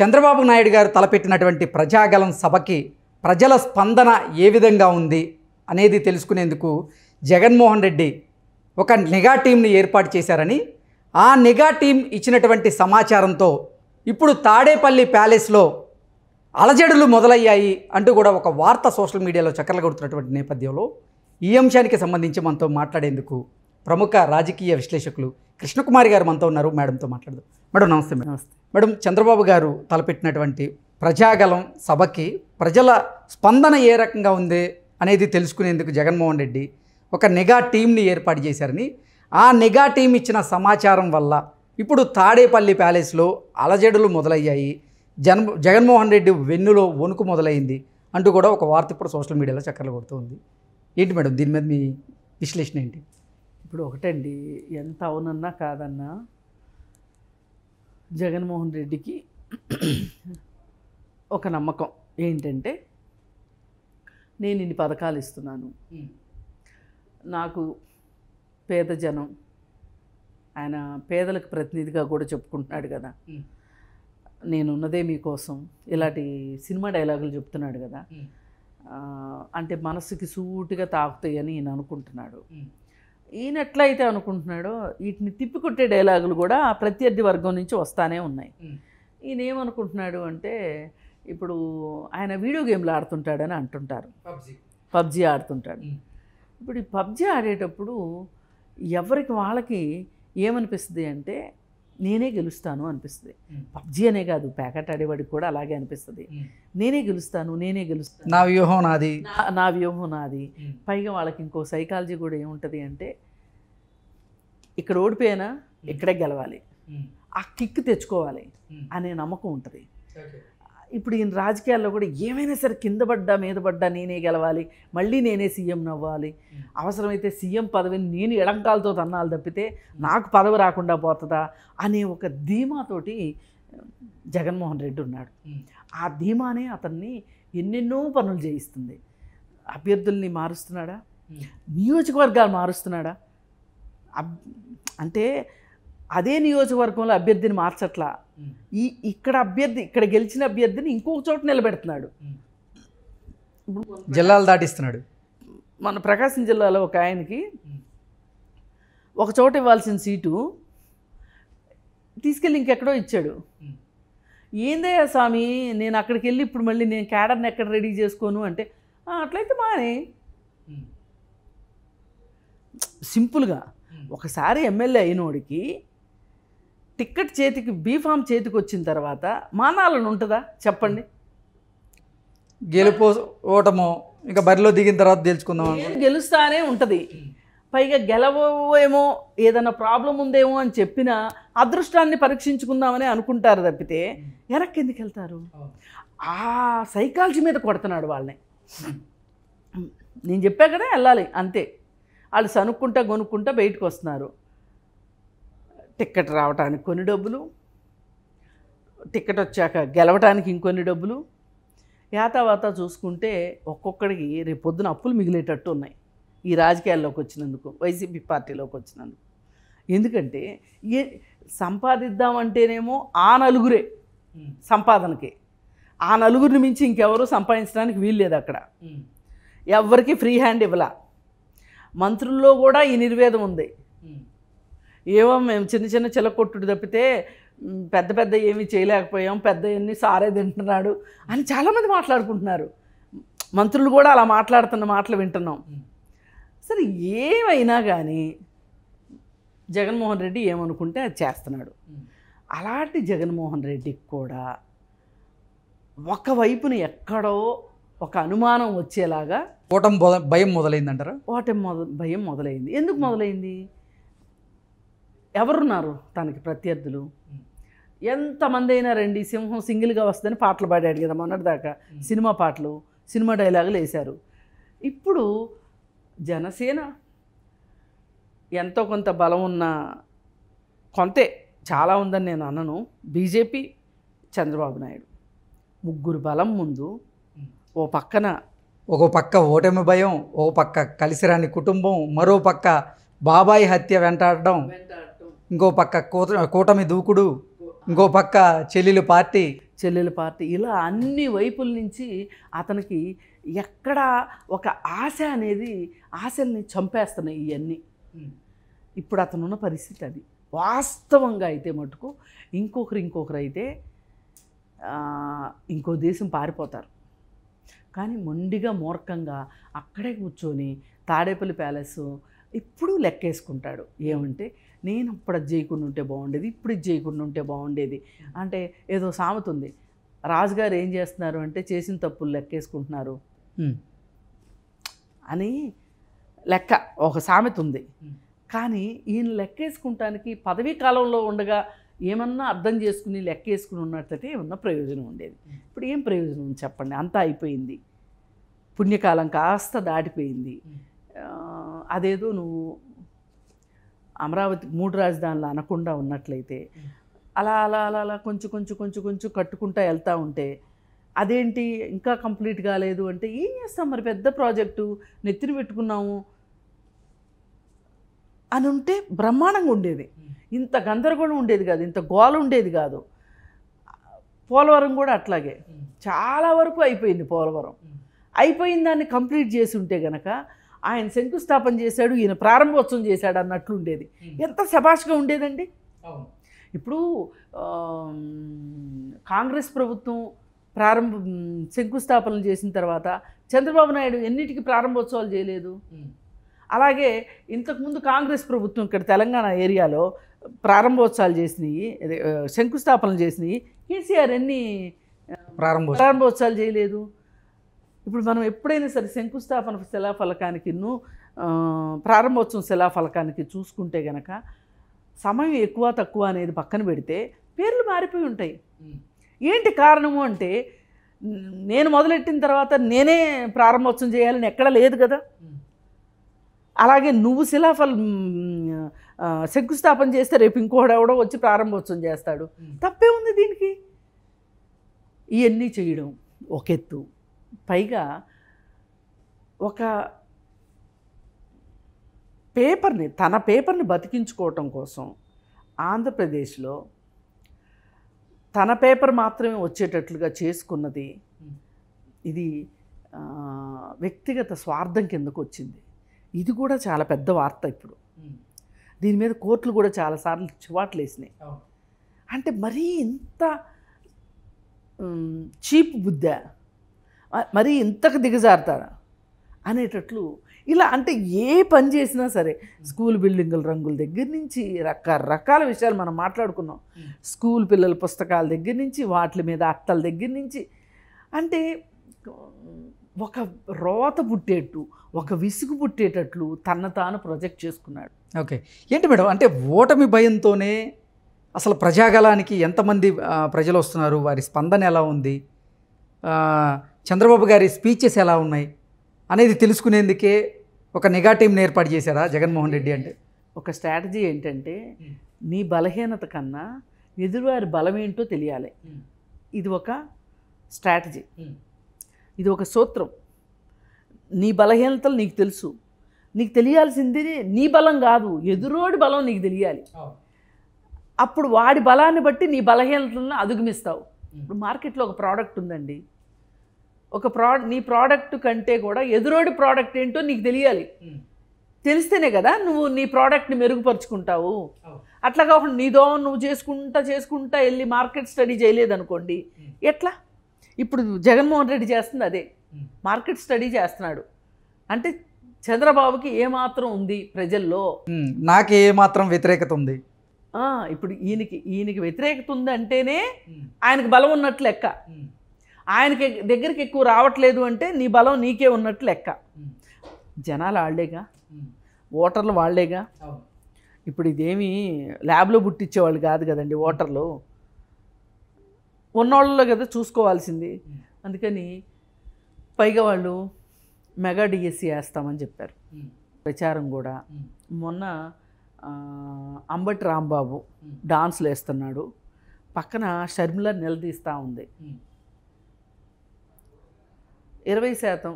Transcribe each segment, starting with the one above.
చంద్రబాబు నాయుడు గారు తలపెట్టినటువంటి ప్రజాగలం సభకి ప్రజల స్పందన ఏ విధంగా ఉంది అనేది తెలుసుకునేందుకు జగన్మోహన్ రెడ్డి ఒక నిఘా టీంని ఏర్పాటు చేశారని ఆ నిఘా టీం ఇచ్చినటువంటి సమాచారంతో ఇప్పుడు తాడేపల్లి ప్యాలెస్లో అలజడులు మొదలయ్యాయి అంటూ కూడా ఒక వార్త సోషల్ మీడియాలో చక్కర్లు కొడుతున్నటువంటి నేపథ్యంలో ఈ అంశానికి సంబంధించి మనతో మాట్లాడేందుకు ప్రముఖ రాజకీయ విశ్లేషకులు కృష్ణకుమారి గారు మనతో ఉన్నారు మేడంతో మాట్లాడదాం మేడం నమస్తే మేడం నమస్తే మేడం చంద్రబాబు గారు తలపెట్టినటువంటి ప్రజాగలం సభకి ప్రజల స్పందన ఏ రకంగా ఉంది అనేది తెలుసుకునేందుకు జగన్మోహన్ రెడ్డి ఒక నిఘా టీంని ఏర్పాటు చేశారని ఆ నిఘా టీం ఇచ్చిన సమాచారం వల్ల ఇప్పుడు తాడేపల్లి ప్యాలెస్లో అలజడులు మొదలయ్యాయి జన్ జగన్మోహన్ రెడ్డి వెన్నులో వణుకు మొదలైంది అంటూ కూడా ఒక వార్త ఇప్పుడు సోషల్ మీడియాలో చక్కర్లు కొడుతుంది ఏంటి మేడం దీని మీద మీ విశ్లేషణ ఏంటి ఇప్పుడు ఒకటండి ఎంత అవునన్నా కాదన్నా జగన్మోహన్ రెడ్డికి ఒక నమ్మకం ఏంటంటే నేను ఇన్ని పథకాలు ఇస్తున్నాను నాకు పేద జనం ఆయన పేదలకు ప్రతినిధిగా కూడా చెప్పుకుంటున్నాడు కదా నేను ఉన్నదే మీకోసం ఇలాంటి సినిమా డైలాగులు చెప్తున్నాడు కదా అంటే మనసుకి సూటిగా తాకుతాయని నేను అనుకుంటున్నాడు ఈయన ఎట్లయితే అనుకుంటున్నాడో వీటిని తిప్పికొట్టే డైలాగులు కూడా ఆ ప్రత్యర్థి వర్గం నుంచి వస్తానే ఉన్నాయి ఈయన ఏమనుకుంటున్నాడు అంటే ఇప్పుడు ఆయన వీడియో గేమ్లు ఆడుతుంటాడని అంటుంటారు పబ్జి ఆడుతుంటాడు ఇప్పుడు ఈ పబ్జి ఆడేటప్పుడు ఎవరికి వాళ్ళకి ఏమనిపిస్తుంది అంటే నేనే గెలుస్తాను అనిపిస్తుంది పబ్జీ అనే కాదు ప్యాకెట్ ఆడేవాడికి కూడా అలాగే అనిపిస్తుంది నేనే గెలుస్తాను నేనే గెలుస్తాను నా వ్యూహం నాది నా వ్యూహం నాది పైగా వాళ్ళకి ఇంకో సైకాలజీ కూడా ఏముంటుంది అంటే ఇక్కడ ఓడిపోయినా ఇక్కడే గెలవాలి ఆ కిక్ తెచ్చుకోవాలి అనే నమ్మకం ఉంటుంది ఇప్పుడు ఈయన రాజకీయాల్లో కూడా ఏమైనా సరే కింద పడ్డా మీద పడ్డా నేనే గెలవాలి మళ్ళీ నేనే సీఎం నవ్వాలి అవసరమైతే సీఎం పదవిని నేను ఎడంకాలతో తన్నాలు తప్పితే నాకు పదవి రాకుండా పోతుందా అనే ఒక ధీమాతోటి జగన్మోహన్ రెడ్డి ఉన్నాడు ఆ ధీమానే అతన్ని ఎన్నెన్నో పనులు చేయిస్తుంది అభ్యర్థుల్ని మారుస్తున్నాడా నియోజకవర్గాలు మారుస్తున్నాడా అంటే అదే నియోజకవర్గంలో అభ్యర్థిని మార్చట్లా ఈ ఇక్కడ అభ్యర్థి ఇక్కడ గెలిచిన అభ్యర్థిని ఇంకొక చోట నిలబెడుతున్నాడు జిల్లాలు దాటిస్తున్నాడు మన ప్రకాశం జిల్లాలో ఒక ఆయనకి ఒక చోట ఇవ్వాల్సిన సీటు తీసుకెళ్ళి ఇంకెక్కడో ఇచ్చాడు ఏందయ్య స్వామి నేను అక్కడికి వెళ్ళి ఇప్పుడు మళ్ళీ నేను క్యాడర్ని ఎక్కడ రెడీ చేసుకోను అంటే అట్లయితే మానే సింపుల్గా ఒకసారి ఎమ్మెల్యే అయినోడికి టిక్కెట్ చేతికి బీఫామ్ చేతికి వచ్చిన తర్వాత మానాలను ఉంటుందా చెప్పండి గెలుపో ఓటము ఇంకా బరిలో దిగిన తర్వాత తెలుసుకుందాం గెలుస్తానే ఉంటుంది పైగా గెలవేమో ఏదైనా ప్రాబ్లం ఉందేమో అని చెప్పినా అదృష్టాన్ని పరీక్షించుకుందామని అనుకుంటారు తప్పితే వెనక్కి ఎందుకు వెళ్తారు ఆ సైకాలజీ మీద కొడుతున్నాడు వాళ్ళని నేను చెప్పా కదా వెళ్ళాలి అంతే వాళ్ళు సనుక్కుంటా కొనుక్కుంటా బయటకు వస్తున్నారు టిక్కెట్ రావడానికి కొన్ని డబ్బులు టిక్కెట్ వచ్చాక గెలవటానికి ఇంకొన్ని డబ్బులు యాతావాత చూసుకుంటే ఒక్కొక్కడికి రేపు పొద్దున అప్పులు మిగిలేటట్టు ఉన్నాయి ఈ రాజకీయాల్లోకి వచ్చినందుకు వైసీపీ పార్టీలోకి వచ్చినందుకు ఎందుకంటే ఏ సంపాదిద్దామంటేనేమో ఆ నలుగురే సంపాదనకి ఆ నలుగురిని మించి ఇంకెవరు సంపాదించడానికి వీల్లేదు అక్కడ ఎవరికి ఫ్రీ హ్యాండ్ ఇవ్వలా మంత్రుల్లో కూడా ఈ నిర్వేదం ఉంది ఏవో మేము చిన్న చిన్న చిలకొట్టుడు తప్పితే పెద్ద పెద్ద ఏమీ చేయలేకపోయాం పెద్ద ఎన్ని సారే తింటున్నాడు అని చాలామంది మాట్లాడుకుంటున్నారు మంత్రులు కూడా అలా మాట్లాడుతున్న మాటలు వింటున్నాం సరే ఏమైనా కానీ జగన్మోహన్ రెడ్డి ఏమనుకుంటే అది చేస్తున్నాడు అలాంటి జగన్మోహన్ రెడ్డికి కూడా ఒకవైపున ఎక్కడో ఒక అనుమానం వచ్చేలాగా ఓటం భయం మొదలైందంటారా ఓటం మొద భయం మొదలైంది ఎందుకు మొదలైంది ఎవరున్నారు తనకి ప్రత్యర్థులు ఎంతమంది అయినా రండి సింహం సింగిల్గా వస్తుందని పాటలు పాడాడు కదా దాకా సినిమా పాటలు సినిమా డైలాగులు వేశారు ఇప్పుడు జనసేన ఎంతో కొంత బలం ఉన్న కొంతే చాలా ఉందని నేను అన్నను బీజేపీ చంద్రబాబు నాయుడు ముగ్గురు బలం ముందు ఓ పక్కన ఒక పక్క ఓటమి భయం ఓ పక్క కలిసిరాని కుటుంబం మరో పక్క బాబాయి హత్య వెంటాడడం ఇంకో పక్క కూత కూటమి దూకుడు ఇంకో పక్క చెల్లెలు పార్టీ చెల్లెలు పార్టీ ఇలా అన్ని వైపుల నుంచి అతనికి ఎక్కడ ఒక ఆశ అనేది ఆశల్ని చంపేస్తున్నాయి ఇవన్నీ ఇప్పుడు అతనున్న పరిస్థితి అది వాస్తవంగా అయితే మటుకు ఇంకొకరు ఇంకొకరు అయితే ఇంకో దేశం పారిపోతారు కానీ మొండిగా మూర్ఖంగా అక్కడే కూర్చొని తాడేపల్లి ప్యాలెస్ ఇప్పుడు లెక్కేసుకుంటాడు ఏమంటే నేను ఇప్పుడు అది చేయకుండా ఉంటే బాగుండేది ఇప్పుడు ఇది చేయకుండా ఉంటే బాగుండేది అంటే ఏదో సామెత ఉంది రాజుగారు ఏం చేస్తున్నారు అంటే చేసిన తప్పులు లెక్కేసుకుంటున్నారు అని లెక్క ఒక సామెత ఉంది కానీ ఈయన లెక్కేసుకుంటానికి పదవీ కాలంలో ఉండగా ఏమన్నా అర్థం చేసుకుని లెక్కేసుకుని ఉన్నట్లయితే ఏమన్నా ప్రయోజనం ఉండేది ఇప్పుడు ఏం ప్రయోజనం చెప్పండి అంతా అయిపోయింది పుణ్యకాలం కాస్త దాటిపోయింది అదేదో నువ్వు అమరావతి మూడు రాజధానులు అనకుండా ఉన్నట్లయితే అలా అలా అలా అలా కొంచెం కొంచెం కొంచెం కొంచెం కట్టుకుంటా వెళ్తూ ఉంటే అదేంటి ఇంకా కంప్లీట్ కాలేదు అంటే ఏం చేస్తాం మరి పెద్ద ప్రాజెక్టు నెత్తిని పెట్టుకున్నాము అని ఉంటే బ్రహ్మాండంగా ఉండేది ఇంత గందరగోళం ఉండేది కాదు ఇంత గోల ఉండేది కాదు పోలవరం కూడా అట్లాగే చాలా వరకు అయిపోయింది పోలవరం అయిపోయిన దాన్ని కంప్లీట్ చేసి ఉంటే కనుక ఆయన శంకుస్థాపన చేశాడు ఈయన ప్రారంభోత్సవం చేశాడు అన్నట్లు ఉండేది hmm. ఎంత శభాష్గా ఉండేదండి ఇప్పుడు కాంగ్రెస్ ప్రభుత్వం ప్రారంభ శంకుస్థాపనలు చేసిన తర్వాత చంద్రబాబు నాయుడు ఎన్నిటికీ ప్రారంభోత్సవాలు చేయలేదు hmm. అలాగే ఇంతకుముందు కాంగ్రెస్ ప్రభుత్వం ఇక్కడ తెలంగాణ ఏరియాలో ప్రారంభోత్సవాలు చేసినాయి శంకుస్థాపనలు చేసినాయి కేసీఆర్ ఎన్ని ప్రారంభ ప్రారంభోత్సవాలు చేయలేదు ఇప్పుడు మనం ఎప్పుడైనా సరే శంకుస్థాపన శిలాఫలకానికి ప్రారంభోత్సవం శిలాఫలకానికి చూసుకుంటే గనక సమయం ఎక్కువ తక్కువ అనేది పక్కన పెడితే పేర్లు మారిపోయి ఉంటాయి ఏంటి కారణము అంటే నేను మొదలెట్టిన తర్వాత నేనే ప్రారంభోత్సవం చేయాలని ఎక్కడ లేదు కదా అలాగే నువ్వు శిలాఫల శంకుస్థాపన చేస్తే రేపు ఎవడో వచ్చి ప్రారంభోత్సవం చేస్తాడు తప్పే ఉంది దీనికి ఇవన్నీ చేయడం ఒక ఎత్తు పైగా ఒక పేపర్ని తన పేపర్ని బతికించుకోవటం కోసం ఆంధ్రప్రదేశ్లో తన పేపర్ మాత్రమే వచ్చేటట్లుగా చేసుకున్నది ఇది వ్యక్తిగత స్వార్థం కిందకు వచ్చింది ఇది కూడా చాలా పెద్ద వార్త ఇప్పుడు దీని మీద కోర్టులు కూడా చాలాసార్లు చివాట్లు వేసినాయి అంటే మరీ ఇంత చీప్ బుద్ధ మరీ ఇంతకు దిగజారుతారా అనేటట్లు ఇలా అంటే ఏ పని చేసినా సరే స్కూల్ బిల్డింగుల రంగుల దగ్గర నుంచి రకరకాల విషయాలు మనం మాట్లాడుకున్నాం స్కూల్ పిల్లల పుస్తకాల దగ్గర నుంచి వాటి మీద అత్తల దగ్గర నుంచి అంటే ఒక రోత పుట్టేట్టు ఒక విసుగు పుట్టేటట్లు తన తాను ప్రొజెక్ట్ చేసుకున్నాడు ఓకే ఏంటి మేడం అంటే ఓటమి భయంతోనే అసలు ప్రజాగలానికి ఎంతమంది ప్రజలు వస్తున్నారు వారి స్పందన ఎలా ఉంది చంద్రబాబు గారి స్పీచెస్ ఎలా ఉన్నాయి అనేది తెలుసుకునేందుకే ఒక నిఘా టీంని ఏర్పాటు చేశారా జగన్మోహన్ రెడ్డి అంటే ఒక స్ట్రాటజీ ఏంటంటే నీ బలహీనత కన్నా ఎదురువారి బలం ఏంటో తెలియాలి ఇది ఒక స్ట్రాటజీ ఇది ఒక సూత్రం నీ బలహీనతలు నీకు తెలుసు నీకు తెలియాల్సింది నీ బలం కాదు ఎదురోడి బలం నీకు తెలియాలి అప్పుడు వాడి బలాన్ని బట్టి నీ బలహీనతలను అధిగమిస్తావు ఇప్పుడు మార్కెట్లో ఒక ప్రోడక్ట్ ఉందండి ఒక ప్రా నీ ప్రోడక్ట్ కంటే కూడా ఎదురోడి ప్రోడక్ట్ ఏంటో నీకు తెలియాలి తెలిస్తేనే కదా నువ్వు నీ ప్రోడక్ట్ని మెరుగుపరుచుకుంటావు అట్లా కాకుండా నీదో నువ్వు చేసుకుంటా చేసుకుంటా వెళ్ళి మార్కెట్ స్టడీ చేయలేదనుకోండి ఎట్లా ఇప్పుడు జగన్మోహన్ రెడ్డి చేస్తుంది అదే మార్కెట్ స్టడీ చేస్తున్నాడు అంటే చంద్రబాబుకి ఏమాత్రం ఉంది ప్రజల్లో నాకు ఏమాత్రం వ్యతిరేకత ఉంది ఇప్పుడు ఈయనకి ఈయనకి వ్యతిరేకత ఉంది అంటేనే ఆయనకు బలం ఉన్నట్లు లెక్క ఆయనకి దగ్గరికి ఎక్కువ రావట్లేదు అంటే నీ బలం నీకే ఉన్నట్టు లెక్క hmm. జనాలు వాళ్ళేగా hmm. ఓటర్లు వాళ్ళేగా ఇప్పుడు ఇదేమి ల్యాబ్లో పుట్టించేవాళ్ళు కాదు కదండి hmm. ఓటర్లు ఉన్నవాళ్ళలో కదా చూసుకోవాల్సింది అందుకని పైగా వాళ్ళు మెగా డిఎస్సి వేస్తామని చెప్పారు ప్రచారం కూడా మొన్న అంబటి రాంబాబు డాన్స్లు వేస్తున్నాడు పక్కన షర్మిల నిలదీస్తూ ఉంది ఇరవై శాతం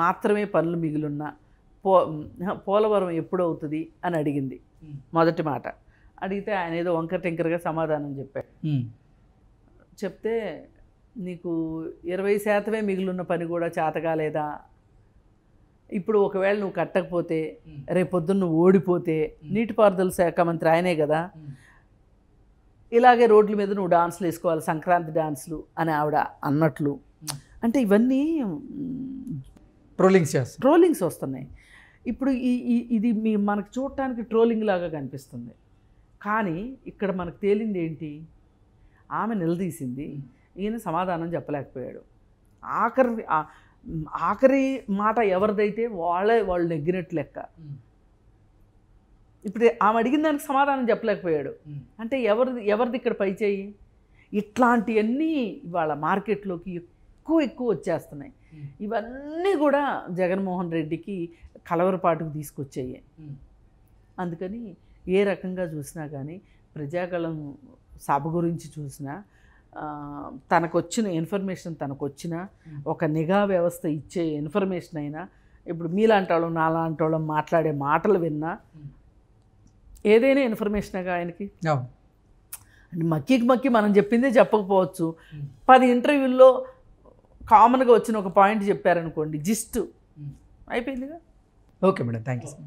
మాత్రమే పనులు మిగిలిన్న పో పోలవరం ఎప్పుడవుతుంది అని అడిగింది మొదటి మాట అడిగితే ఆయన ఏదో వంకటింకరగా సమాధానం చెప్పాడు చెప్తే నీకు ఇరవై శాతమే మిగిలిన పని కూడా లేదా ఇప్పుడు ఒకవేళ నువ్వు కట్టకపోతే రేపొద్దున్న పొద్దున్న ఓడిపోతే నీటిపారుదల శాఖ మంత్రి ఆయనే కదా ఇలాగే రోడ్ల మీద నువ్వు డాన్సులు వేసుకోవాలి సంక్రాంతి డాన్సులు అని ఆవిడ అన్నట్లు అంటే ఇవన్నీ ట్రోలింగ్స్ ట్రోలింగ్స్ వస్తున్నాయి ఇప్పుడు ఈ ఇది మీ మనకు చూడటానికి ట్రోలింగ్ లాగా కనిపిస్తుంది కానీ ఇక్కడ మనకు తేలింది ఏంటి ఆమె నిలదీసింది ఈయన సమాధానం చెప్పలేకపోయాడు ఆఖరి ఆఖరి మాట ఎవరిదైతే వాళ్ళే వాళ్ళు నెగ్గినట్టు లెక్క ఇప్పుడు ఆమె అడిగిన దానికి సమాధానం చెప్పలేకపోయాడు అంటే ఎవరిది ఎవరిది ఇక్కడ పై చేయి ఇట్లాంటివన్నీ ఇవాళ మార్కెట్లోకి ఎక్కువ ఎక్కువ వచ్చేస్తున్నాయి ఇవన్నీ కూడా జగన్మోహన్ రెడ్డికి కలవరపాటుకు తీసుకొచ్చాయి అందుకని ఏ రకంగా చూసినా కానీ ప్రజాకళం సభ గురించి చూసినా తనకొచ్చిన ఇన్ఫర్మేషన్ తనకొచ్చిన ఒక నిఘా వ్యవస్థ ఇచ్చే ఇన్ఫర్మేషన్ అయినా ఇప్పుడు మీలాంటి వాళ్ళం నాలాంటి వాళ్ళం మాట్లాడే మాటలు విన్నా ఏదైనా ఇన్ఫర్మేషన్ ఆయనకి మక్కికి మక్కి మనం చెప్పిందే చెప్పకపోవచ్చు పది ఇంటర్వ్యూల్లో కామన్గా వచ్చిన ఒక పాయింట్ చెప్పారనుకోండి జిస్ట్ అయిపోయిందిగా ఓకే మేడం థ్యాంక్ యూ